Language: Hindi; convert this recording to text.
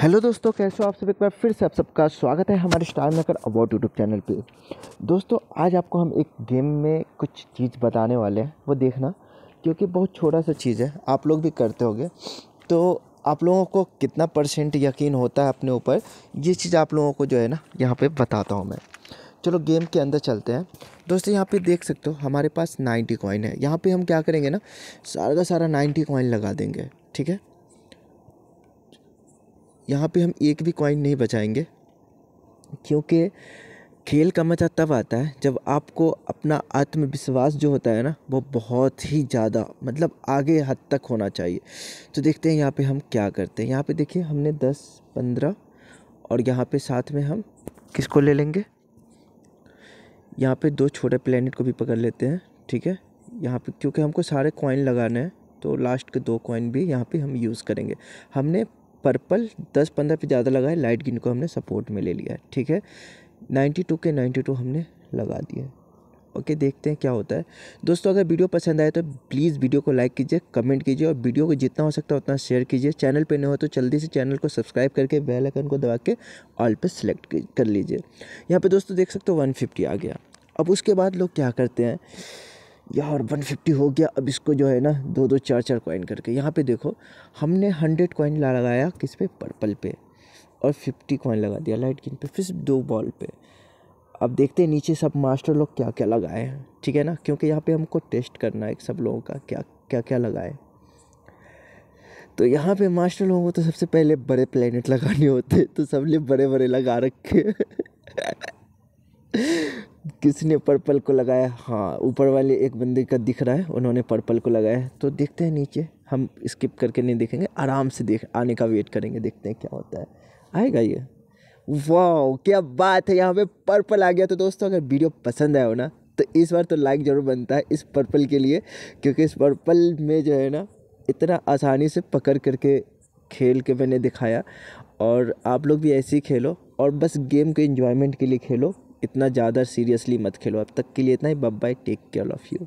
हेलो दोस्तों कैसे हो आप सब एक बार फिर से आप सबका स्वागत है हमारे star maker award YouTube channel पे दोस्तों आज आपको हम एक गेम में कुछ चीज़ बताने वाले हैं वो देखना क्योंकि बहुत छोटा सा चीज़ है आप लोग भी करते होंगे तो आप लोगों को कितना परसेंट यकीन होता है अपने ऊपर ये चीज़ आप लोगों को जो है ना यहाँ पर बताता हूँ मैं चलो गेम के अंदर चलते हैं दोस्तों यहाँ पे देख सकते हो हमारे पास नाइन्टी कॉइन है यहाँ पे हम क्या करेंगे ना सारा का सारा नाइन्टी कॉइन लगा देंगे ठीक है यहाँ पे हम एक भी कॉइन नहीं बचाएंगे क्योंकि खेल का मज़ा तब आता है जब आपको अपना आत्मविश्वास जो होता है ना वो बहुत ही ज़्यादा मतलब आगे हद तक होना चाहिए तो देखते हैं यहाँ पे हम क्या करते हैं यहाँ पे देखिए हमने दस पंद्रह और यहाँ पे साथ में हम किसको ले लेंगे यहाँ पे दो छोटे प्लेनेट को भी पकड़ लेते हैं ठीक है यहाँ पे क्योंकि हमको सारे कॉइन लगाने हैं तो लास्ट के दो कॉइन भी यहाँ पे हम यूज़ करेंगे हमने पर्पल दस पंद्रह पे ज़्यादा लगा है लाइट ग्रीन को हमने सपोर्ट में ले लिया है ठीक है नाइन्टी टू के नाइन्टी टू हमने लगा दिया है ओके देखते हैं क्या होता है दोस्तों अगर वीडियो पसंद आए तो प्लीज़ वीडियो को लाइक कीजिए कमेंट कीजिए और वीडियो को जितना हो सकता है उतना शेयर कीजिए चैनल पे न हो तो जल्दी से चैनल को सब्सक्राइब करके बेल आइकन को दबा के ऑल पे सिलेक्ट कर लीजिए यहाँ पे दोस्तों देख सकते हो फिफ्टी आ गया अब उसके बाद लोग क्या करते हैं यार 150 हो गया अब इसको जो है ना दो दो चार चार कॉइन करके यहाँ पे देखो हमने 100 कॉइन लगाया किस पे पर्पल पे और 50 कॉइन लगा दिया लाइट किन पे फिर दो बॉल पे अब देखते हैं नीचे सब मास्टर लोग क्या क्या लगाए हैं ठीक है ना क्योंकि यहाँ पे हमको टेस्ट करना है सब लोगों का क्या क्या क्या लगाए तो यहाँ पे मास्टर लोगों को तो सबसे पहले बड़े प्लेनेट लगाने होते तो सब बड़े बड़े लगा रखे किसने पर्पल को लगाया हाँ ऊपर वाले एक बंदे का दिख रहा है उन्होंने पर्पल को लगाया तो देखते हैं नीचे हम स्किप करके नहीं देखेंगे आराम से देख आने का वेट करेंगे देखते हैं क्या होता है आएगा ये वाह क्या बात है यहाँ पे पर्पल आ गया तो दोस्तों अगर वीडियो पसंद आया हो ना तो इस बार तो लाइक ज़रूर बनता है इस पर्पल के लिए क्योंकि इस पर्पल में जो है ना इतना आसानी से पकड़ करके खेल के मैंने दिखाया और आप लोग भी ऐसे ही खेलो और बस गेम के इन्जॉयमेंट के लिए खेलो इतना ज़्यादा सीरियसली मत खेलो अब तक के लिए इतना ही बब bye take care of you